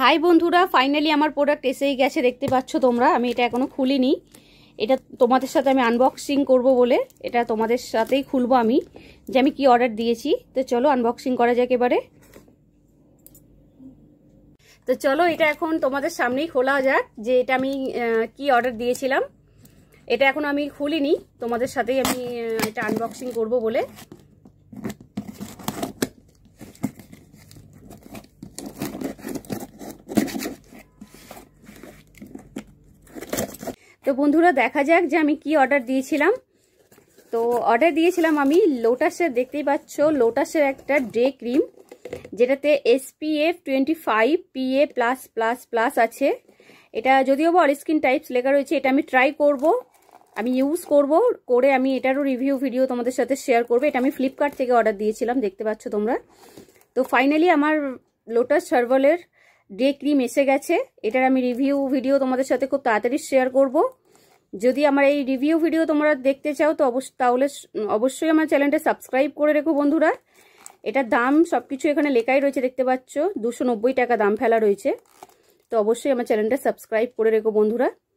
high বন্ধুরা finally আমার product এসেই গেছে দেখতে পাচ্ছ তোমরা আমি এটা এখনও খুলিনি এটা তোমাদের সাথে আমি আনবক্সিং করব বলে এটা তোমাদের সাথেই খুলবো আমি যে আমি কি অর্ডার দিয়েছি তো চলো আনবক্সিং করা যাক এবারে তো চলো এটা এখন তোমাদের সামনেই খোলা যাক যে এটা আমি কি অর্ডার দিয়েছিলাম এটা এখন আমি খুলিনি তোমাদের সাথেই আমি এটা আনবক্সিং করব বলে তো বন্ধুরা দেখা যাক যে আমি কি অর্ডার দিয়েছিলাম তো অর্ডার দিয়েছিলাম আমি লোটাসের দেখতেই পাচ্ছ লোটাসের একটা ডে ক্রিম যেটাতে SPF twenty five PA plus plus plus আছে এটা যদিও বা স্কিন টাইপস লেখা রয়েছে এটা আমি ট্রাই করব আমি ইউজ করব করে আমি এটারও রিভিউ ভিডিও তোমাদের সাথে শেয়ার করবো এটা আমি ফ্লিপকার্ট থেকে অর্ডার দিয়েছিলাম দেখতে পাচ্ছ তোমরা তো ফাইনালি আমার লোটাস সার্ভলের ডে ক্রিম এসে গেছে এটার আমি রিভিউ ভিডিও তোমাদের সাথে খুব তাড়াতাড়ি শেয়ার করবো যদি আমার এই রিভিউ ভিডিও তোমরা দেখতে চাও তো অবশ্য তাহলে অবশ্যই আমার চ্যানেলটা সাবস্ক্রাইব করে রেখো বন্ধুরা এটা দাম সব কিছু এখানে লেখাই রয়েছে দেখতে পাচ্ছ দুশো টাকা দাম ফেলা রয়েছে তো অবশ্যই আমার চ্যানেলটা সাবস্ক্রাইব করে রেখো বন্ধুরা